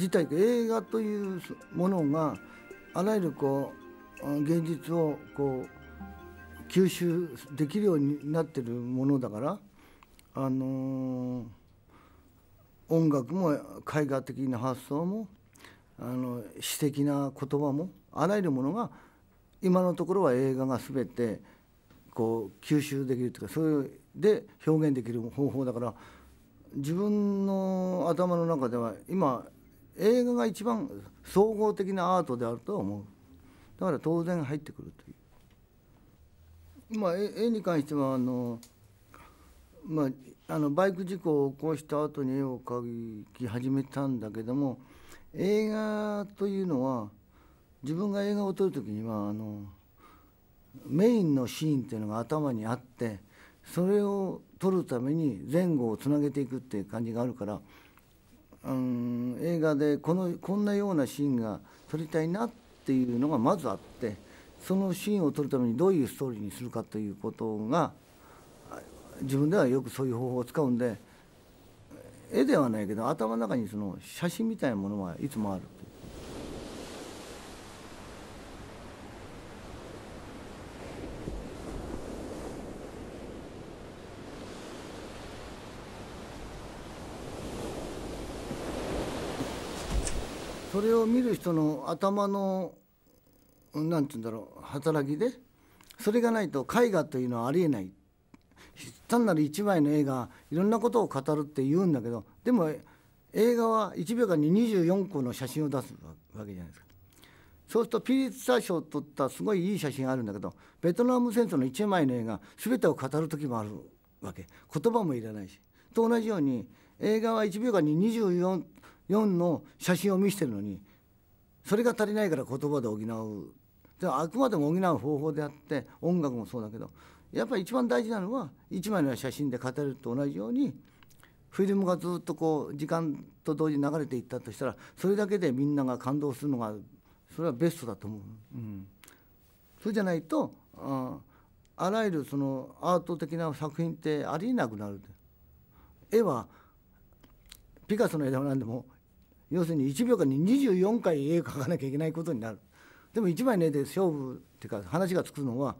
自体映画というものがあらゆるこう現実をこう吸収できるようになってるものだからあのー、音楽も絵画的な発想もあの詩的な言葉もあらゆるものが今のところは映画が全てこう吸収できるというかそれで表現できる方法だから自分の頭の中では今映画が一番総合的なアートであるとは思うだから当然入ってくるというまあ絵に関してはあのまあ、あのバイク事故を起こした後に絵を描き始めたんだけども映画というのは自分が映画を撮る時にはあのメインのシーンっていうのが頭にあってそれを撮るために前後をつなげていくっていう感じがあるからうん、映画でこのこんなようなシーンが撮りたいなっていうのがまずあってそのシーンを撮るためにどういうストーリーにするかということが自分ではよくそういう方法を使うんで絵ではないけど頭の中にその写真みたいなものはいつもある。それを見る人の頭の何て言うんだろう働きでそれがないと絵画というのはありえない単なる1枚の絵がいろんなことを語るって言うんだけどでも映画は1秒間に24個の写真を出すわけじゃないですか。そうするとピリツァー賞を取ったすごいいい写真があるんだけどベトナム戦争の1枚の映画全てを語る時もあるわけ言葉もいらないしと同じように映画は1秒間に24 4の写真を見せてるのにそれが足りないから言葉で補うであくまでも補う方法であって音楽もそうだけどやっぱり一番大事なのは1枚の写真で語ると同じようにフィルムがずっとこう時間と同時に流れていったとしたらそれだけでみんなが感動するのがそれはベストだと思う。うん、そうじゃないとああらゆるそのアート的な作品ってありえなくなる。絵はピカソの絵でも何でも要するに1秒間に24回絵を描かなきゃいけないことになるでも1枚の絵で勝負っていうか話がつくのは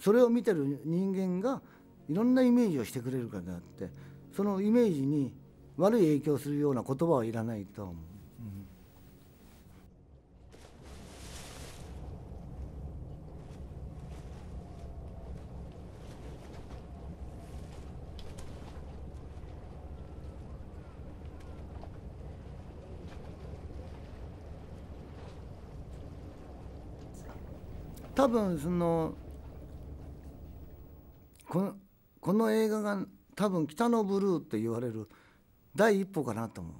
それを見てる人間がいろんなイメージをしてくれるからであってそのイメージに悪い影響するような言葉はいらないと思う。多分そのこのこの映画が多分「北のブルー」って言われる第一歩かなと思う。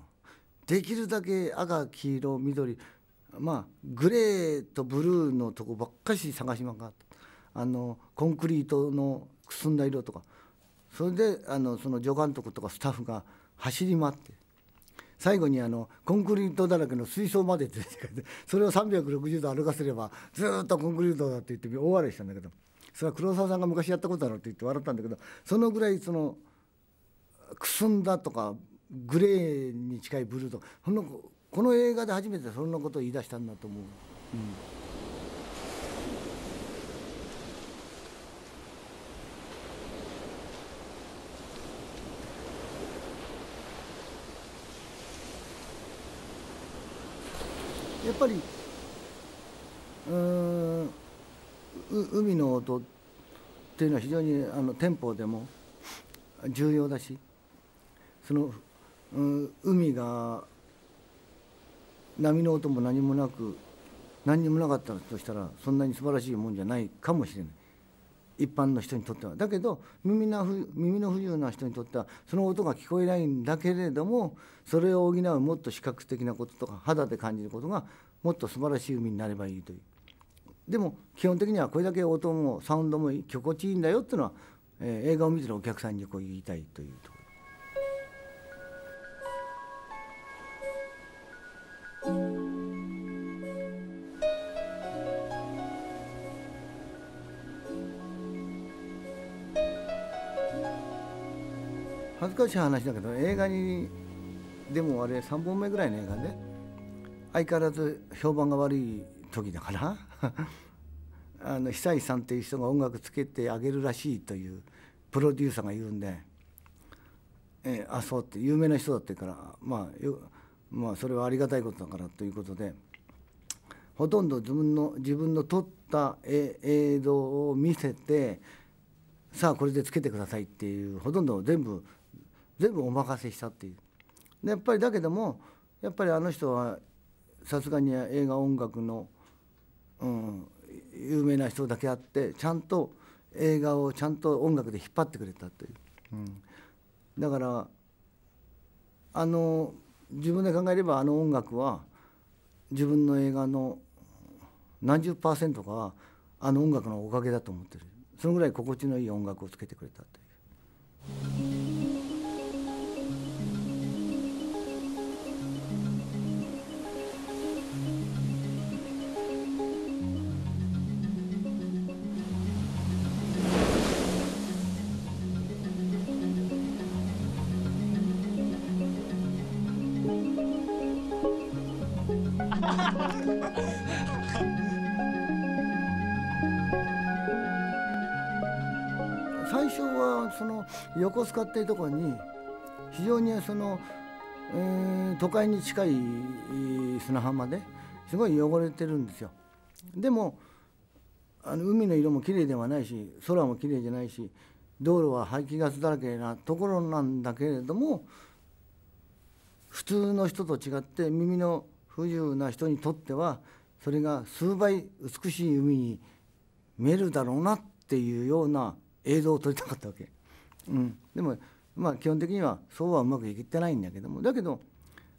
できるだけ赤黄色緑まあグレーとブルーのとこばっかし探しまかあのコンクリートのくすんだ色とかそれであのその助監督とかスタッフが走り回って最後にあのコンクリートだらけの水槽までってそれを360度歩かせればずっとコンクリートだって言って大笑いしたんだけどそれは黒沢さんが昔やったことだろうって言って笑ったんだけどそのぐらいそのくすんだとかグレーに近いブルーとかこの映画で初めてそんなことを言い出したんだと思う。うんっぱりうん海の音っていうのは非常にあの店舗でも重要だしその、うん、海が波の音も何もなく何にもなかったとしたらそんなに素晴らしいもんじゃないかもしれない。一般の人にとってはだけど耳の耳の不自由な人にとってはその音が聞こえないんだけれどもそれを補うもっと視覚的なこととか肌で感じることがもっと素晴らしい海になればいいというでも基本的にはこれだけ音もサウンドも心地いいんだよっていうのは、えー、映画を見てるお客さんにこう言いたいというと恥ずかしい話だけど映画にでもあれ3本目ぐらいの映画で相変わらず評判が悪い時だから あの久石さんっていう人が音楽つけてあげるらしいというプロデューサーが言うんで「えー、あそう」って有名な人だってからまあよまあそれはありがたいことだからということでほとんど自分の自分の撮った映像を見せてさあこれでつけてくださいっていうほとんど全部全部お任せしたっていうでやっぱりだけどもやっぱりあの人はさすがに映画音楽の、うん、有名な人だけあってちゃんと映画をちゃんと音楽で引っ張ってくれたという、うん、だからあの自分で考えればあの音楽は自分の映画の何十パーセントかはあの音楽のおかげだと思ってるそのぐらい心地のいい音楽をつけてくれたいう。横須賀っていうところに非常にその、えー、都会に近い砂浜ですごい汚れてるんですよ。でもあの海の色も綺麗ではないし空も綺麗じゃないし道路は排気ガスだらけなところなんだけれども普通の人と違って耳の不自由な人にとってはそれが数倍美しい海に見えるだろうなっていうような映像を撮りたかったわけうん、でもまあ基本的にはそうはうまくいってないんだけどもだけど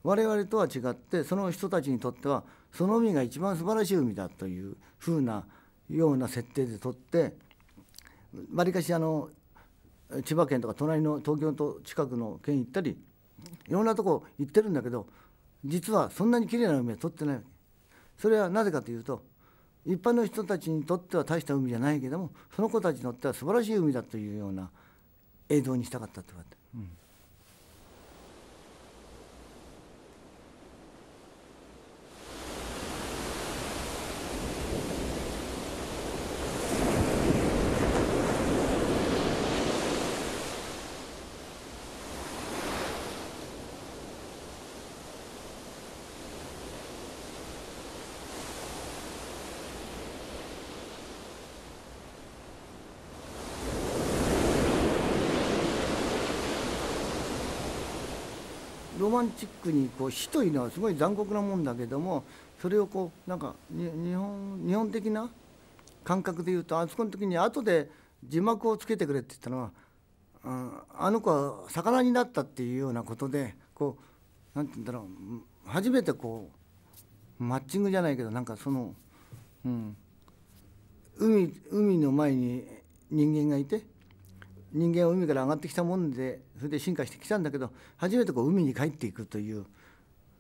我々とは違ってその人たちにとってはその海が一番素晴らしい海だというふうなような設定でとってわりかしあの千葉県とか隣の東京と近くの県行ったりいろんなとこ行ってるんだけど実はそんなに綺麗な海は撮ってないそれはなぜかというと一般の人たちにとっては大した海じゃないけどもその子たちにとっては素晴らしい海だというような。映像にしたかったって言われて、うんロマンチックにこう死というのはすごい残酷なもんだけどもそれをこうなんか日本日本的な感覚で言うとあそこの時に後で字幕をつけてくれって言ったのは、うん、あの子は魚になったっていうようなことでこうなんて言うんだろう初めてこうマッチングじゃないけどなんかその、うん、海海の前に人間がいて人間は海から上がってきたもんでそれで進化してきたんだけど初めてこう海に帰っていくという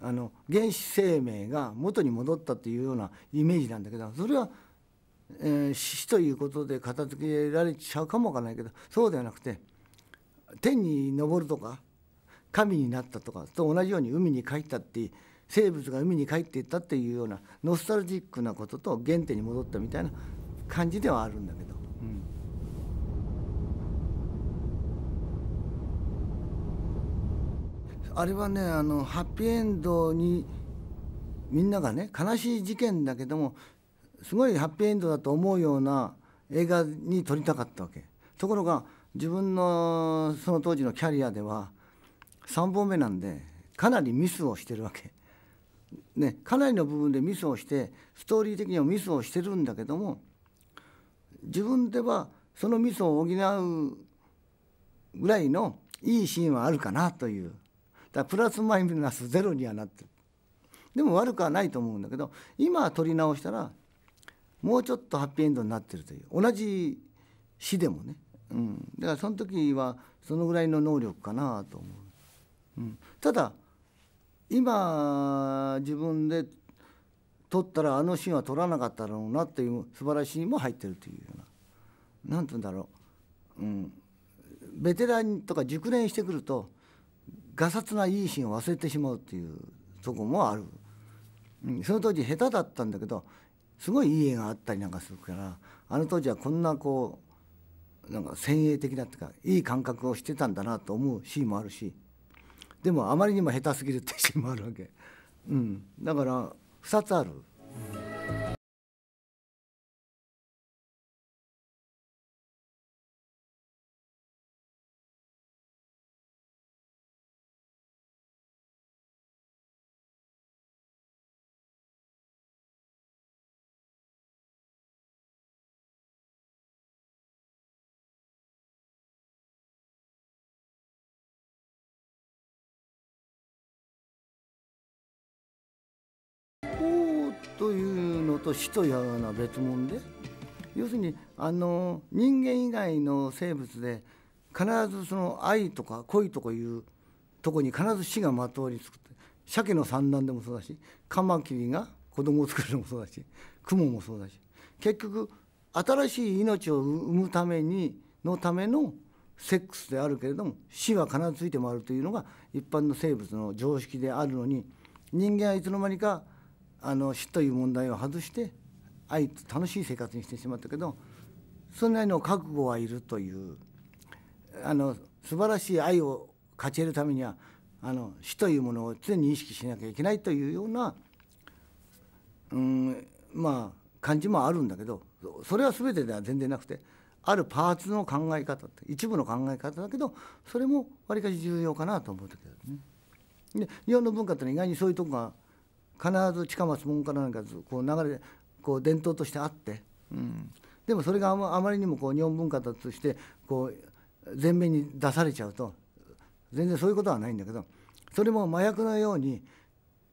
あの原始生命が元に戻ったというようなイメージなんだけどそれは、えー、死ということで片付けられちゃうかもわからないけどそうではなくて天に昇るとか神になったとかと同じように海に帰ったって生物が海に帰っていったっていうようなノスタルジックなことと原点に戻ったみたいな感じではあるんだけど。うんあれはねあのハッピーエンドにみんながね悲しい事件だけどもすごいハッピーエンドだと思うような映画に撮りたかったわけところが自分のその当時のキャリアでは3本目なんでかなりミスをしてるわけ、ね、かなりの部分でミスをしてストーリー的にはミスをしてるんだけども自分ではそのミスを補うぐらいのいいシーンはあるかなという。だプラスマイナスゼロにはなってるでも悪くはないと思うんだけど今取り直したらもうちょっとハッピーエンドになってるという同じ死でもね、うん、だからその時はそのぐらいの能力かなと思う、うん、ただ今自分で撮ったらあのシーンは撮らなかったろうなっていう素晴らしいも入ってるというような何て言うんだろう、うん、ベテランとか熟練してくるとがさつないいシーンを忘れてしまうっていうとこもある、うん、その当時下手だったんだけどすごいいい絵があったりなんかするからあの当時はこんなこうなんか先鋭的だっていうかいい感覚をしてたんだなと思うシーンもあるしでもあまりにも下手すぎるってシーンもあるわけ、うん、だから2つある。というのと死というのは別物で要するにあの人間以外の生物で必ずその愛とか恋とかいうとこに必ず死がまとわりつくって鮭の産卵でもそうだしカマキリが子供を作るのもそうだしクモもそうだし結局新しい命を生むためにのためのセックスであるけれども死は必ずついて回るというのが一般の生物の常識であるのに人間はいつの間にかあの死という問題を外して愛と楽しい生活にしてしまったけどそれなりの覚悟はいるというあの素晴らしい愛を勝ち得るためにはあの死というものを常に意識しなきゃいけないというような、うん、まあ感じもあるんだけどそれは全てでは全然なくてあるパーツの考え方って一部の考え方だけどそれもわりかし重要かなと思うけどね。で日本の文化ってのは意外にそういうとこが必ず近松門下なんかずこう流れこう伝統としてあって、うん、でもそれがあまりにもこう日本文化だとしてこう前面に出されちゃうと全然そういうことはないんだけどそれも麻薬のように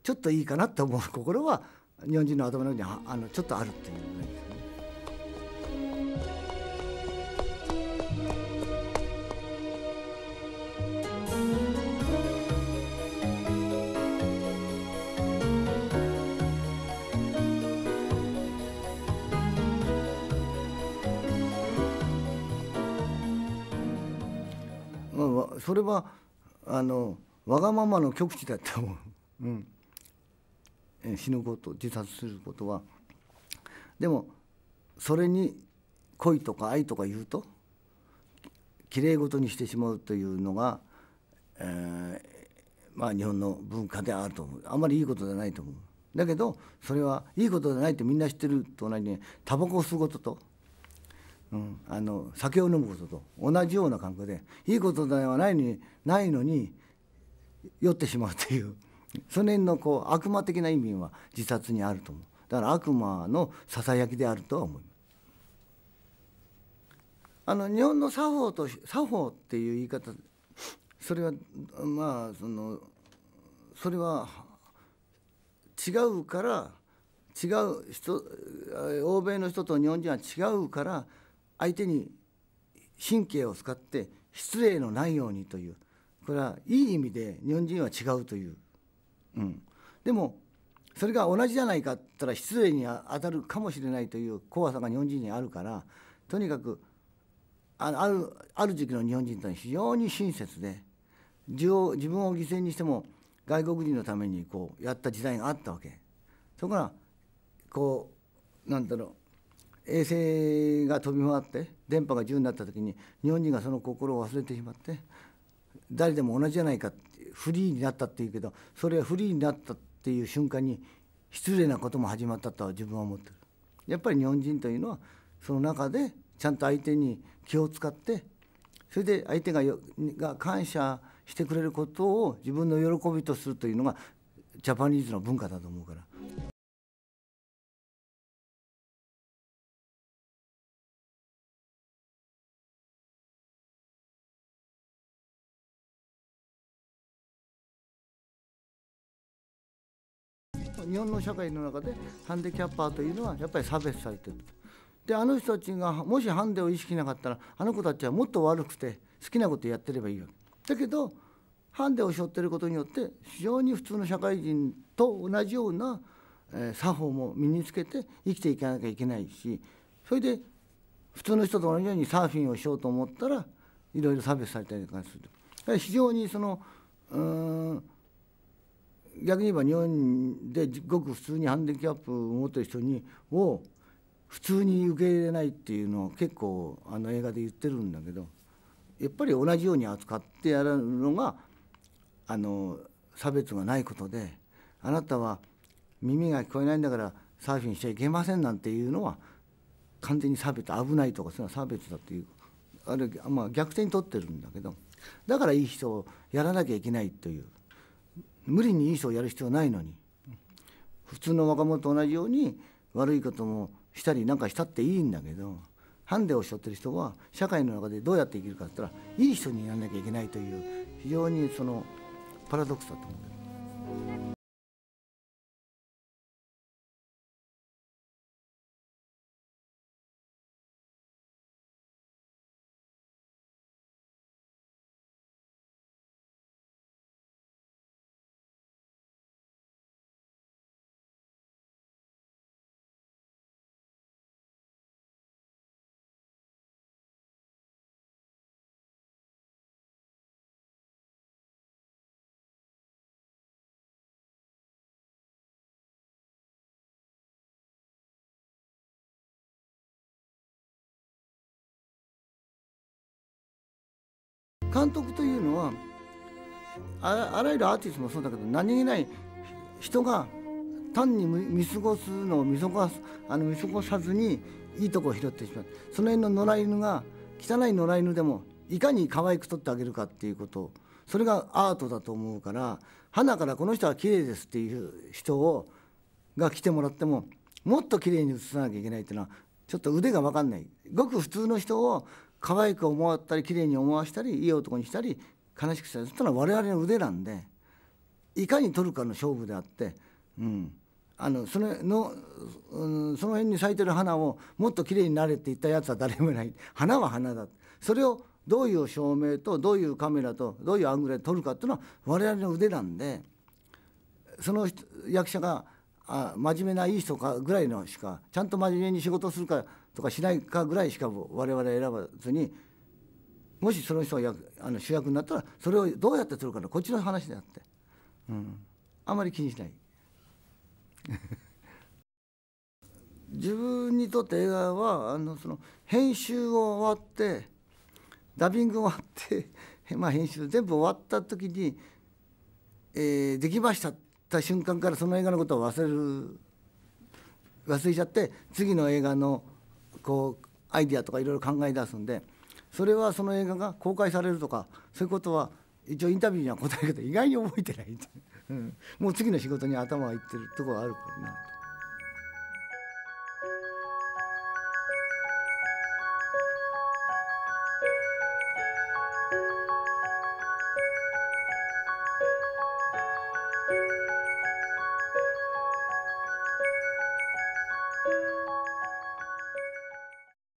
ちょっといいかなと思う心は日本人の頭の上にあのちょっとあるっていうね。それはあのわがままの極致だったもうん死ぬこと自殺することはでもそれに恋とか愛とか言うときれいごとにしてしまうというのが、えー、まあ日本の文化であると思うあんまりいいことじゃないと思うだけどそれはいいことじゃないってみんな知ってると同じにタバコを吸うこととうん、あの酒を飲むことと同じような感覚でいいことではないにないのに酔ってしまうというその辺のこう悪魔的な意味は自殺にあると思うだから悪魔のささやきであるとは思いますあの日本の作法と作法っていう言い方それはまあそのそれは違うから違う人欧米の人と日本人は違うから相手に神経を使って失礼のないようにというこれはいい意味で日本人は違うという、うん、でもそれが同じじゃないかって言ったら失礼に当たるかもしれないという怖さが日本人にあるからとにかくあるある時期の日本人というのは非常に親切で自分を犠牲にしても外国人のためにこうやった時代があったわけ。そこからこうなんだろう衛星が飛び回って電波が自由になった時に日本人がその心を忘れてしまって誰でも同じじゃないかフリーになったっていうけどそれはフリーになったっていう瞬間に失礼なことも始まったとは自分は思ってる。やっぱり日本人というのはその中でちゃんと相手に気を使ってそれで相手がが感謝してくれることを自分の喜びとするというのがジャパニーズの文化だと思うから日本の社会の中でハンディキャッパーというのはやっぱり差別されてるであの人たちがもしハンデを意識なかったらあの子たちはもっと悪くて好きなことやってればいいわけだけどハンデを背負ってることによって非常に普通の社会人と同じような、えー、作法も身につけて生きていかなきゃいけないしそれで普通の人と同じようにサーフィンをしようと思ったらいろいろ差別されたりとかする。非常にそのうん逆に言えば日本でごく普通にハンディキャップを持ってる人にを普通に受け入れないっていうのを結構あの映画で言ってるんだけどやっぱり同じように扱ってやるのがあの差別がないことであなたは耳が聞こえないんだからサーフィンしちゃいけませんなんていうのは完全に差別危ないとかそういうのは差別だっていうあれ、まあ、逆転に取ってるんだけどだからいい人をやらなきゃいけないという。無理にいい人をやる必要ないのに普通の若者と同じように悪いこともしたりなんかしたっていいんだけどハンデを背負ってる人は社会の中でどうやって生きるかって言ったらいい人にならなきゃいけないという非常にそのパラドックスだと思う。監督というのはあらゆるアーティストもそうだけど何気ない人が単に見過ごすのを見過ごすあの見過ごさずにいいとこを拾ってしまうその辺の野良犬が汚い野良犬でもいかに可愛く撮ってあげるかっていうことそれがアートだと思うから花からこの人は綺麗ですっていう人をが来てもらってももっと綺麗に写さなきゃいけないっていうのはちょっと腕が分かんないごく普通の人を可愛く思わったり綺麗に思わしたりいい男にしたり悲しくしたりったの我々の腕なんでいかに取るかの勝負であって、うん、あのそのの、うん、その辺に咲いてる花をもっと綺麗になれって言ったやつは誰もいない花は花だそれをどういう照明とどういうカメラとどういうアングルで撮るかっていうのは我々の腕なんでその役者があ真面目ないい人かぐらいのしかちゃんと真面目に仕事するかとかしないかぐらいしか我々選ばずにもしその人があの主役になったらそれをどうやってするかのこっちの話であって、うん、あまり気にしない 自分にとって映画はあのその編集を終わってダビング終わって、まあ、編集全部終わった時に、えー、できましたった瞬間からその映画のことを忘れる忘れちゃって次の映画のこうアイデアとかいろいろ考え出すんでそれはその映画が公開されるとかそういうことは一応インタビューには答えるけど意外に覚えてないうん、もう次の仕事に頭がいってるところがあるからな。